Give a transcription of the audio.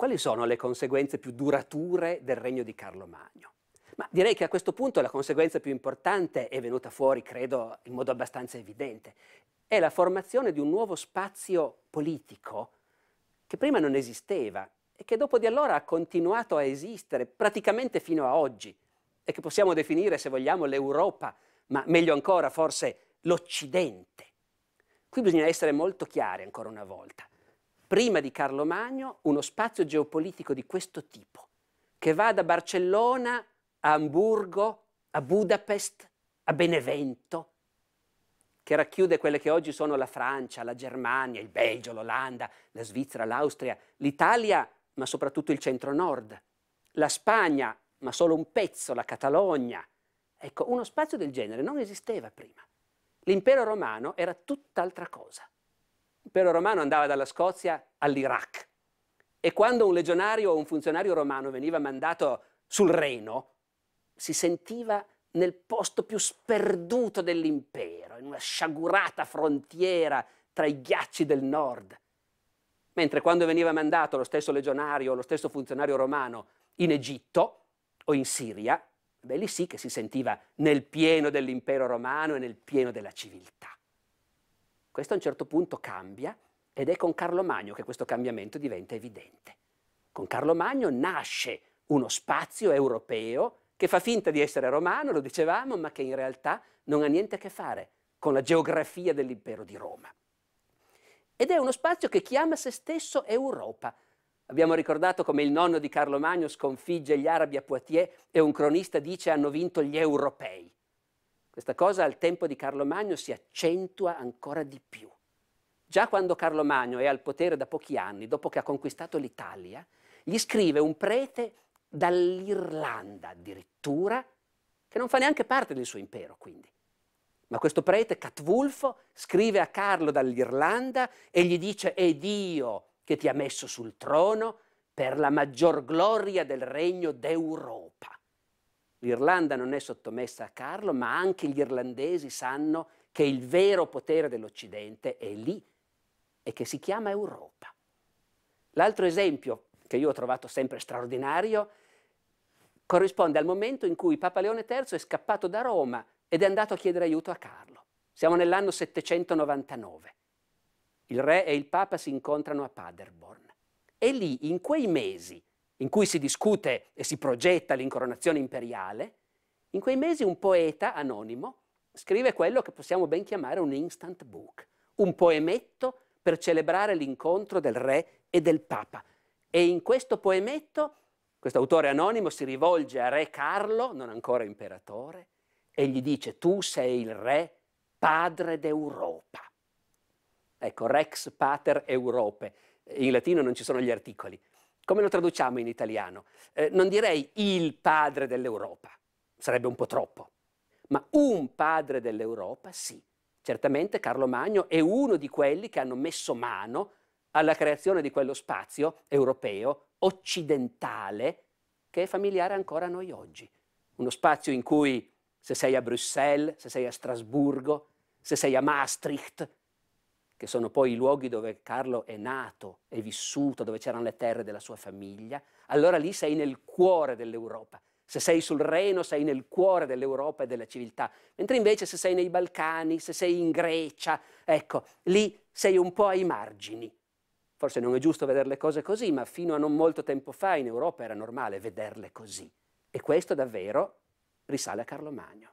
quali sono le conseguenze più durature del regno di Carlo Magno? Ma direi che a questo punto la conseguenza più importante è venuta fuori, credo, in modo abbastanza evidente. È la formazione di un nuovo spazio politico che prima non esisteva e che dopo di allora ha continuato a esistere praticamente fino a oggi e che possiamo definire, se vogliamo, l'Europa, ma meglio ancora forse l'Occidente. Qui bisogna essere molto chiari ancora una volta prima di Carlo Magno, uno spazio geopolitico di questo tipo, che va da Barcellona a Amburgo, a Budapest, a Benevento, che racchiude quelle che oggi sono la Francia, la Germania, il Belgio, l'Olanda, la Svizzera, l'Austria, l'Italia, ma soprattutto il centro-nord, la Spagna, ma solo un pezzo, la Catalogna. Ecco, uno spazio del genere non esisteva prima. L'impero romano era tutt'altra cosa. L'impero romano andava dalla Scozia all'Iraq e quando un legionario o un funzionario romano veniva mandato sul Reno, si sentiva nel posto più sperduto dell'impero, in una sciagurata frontiera tra i ghiacci del nord. Mentre quando veniva mandato lo stesso legionario o lo stesso funzionario romano in Egitto o in Siria, beh lì sì che si sentiva nel pieno dell'impero romano e nel pieno della civiltà. Questo a un certo punto cambia ed è con Carlo Magno che questo cambiamento diventa evidente. Con Carlo Magno nasce uno spazio europeo che fa finta di essere romano, lo dicevamo, ma che in realtà non ha niente a che fare con la geografia dell'impero di Roma. Ed è uno spazio che chiama se stesso Europa. Abbiamo ricordato come il nonno di Carlo Magno sconfigge gli arabi a Poitiers e un cronista dice hanno vinto gli europei. Questa cosa al tempo di Carlo Magno si accentua ancora di più. Già quando Carlo Magno è al potere da pochi anni, dopo che ha conquistato l'Italia, gli scrive un prete dall'Irlanda addirittura, che non fa neanche parte del suo impero quindi. Ma questo prete, Catwulfo, scrive a Carlo dall'Irlanda e gli dice è Dio che ti ha messo sul trono per la maggior gloria del regno d'Europa. L'Irlanda non è sottomessa a Carlo, ma anche gli irlandesi sanno che il vero potere dell'Occidente è lì e che si chiama Europa. L'altro esempio che io ho trovato sempre straordinario corrisponde al momento in cui Papa Leone III è scappato da Roma ed è andato a chiedere aiuto a Carlo. Siamo nell'anno 799. Il re e il Papa si incontrano a Paderborn. E lì, in quei mesi, in cui si discute e si progetta l'incoronazione imperiale, in quei mesi un poeta anonimo scrive quello che possiamo ben chiamare un instant book, un poemetto per celebrare l'incontro del re e del papa. E in questo poemetto questo autore anonimo si rivolge a re Carlo, non ancora imperatore, e gli dice tu sei il re padre d'Europa. Ecco, rex pater Europe. In latino non ci sono gli articoli, come lo traduciamo in italiano? Eh, non direi il padre dell'Europa, sarebbe un po' troppo, ma un padre dell'Europa sì. Certamente Carlo Magno è uno di quelli che hanno messo mano alla creazione di quello spazio europeo, occidentale, che è familiare ancora a noi oggi. Uno spazio in cui se sei a Bruxelles, se sei a Strasburgo, se sei a Maastricht, che sono poi i luoghi dove Carlo è nato, è vissuto, dove c'erano le terre della sua famiglia, allora lì sei nel cuore dell'Europa. Se sei sul Reno sei nel cuore dell'Europa e della civiltà, mentre invece se sei nei Balcani, se sei in Grecia, ecco, lì sei un po' ai margini. Forse non è giusto vedere le cose così, ma fino a non molto tempo fa in Europa era normale vederle così. E questo davvero risale a Carlo Magno.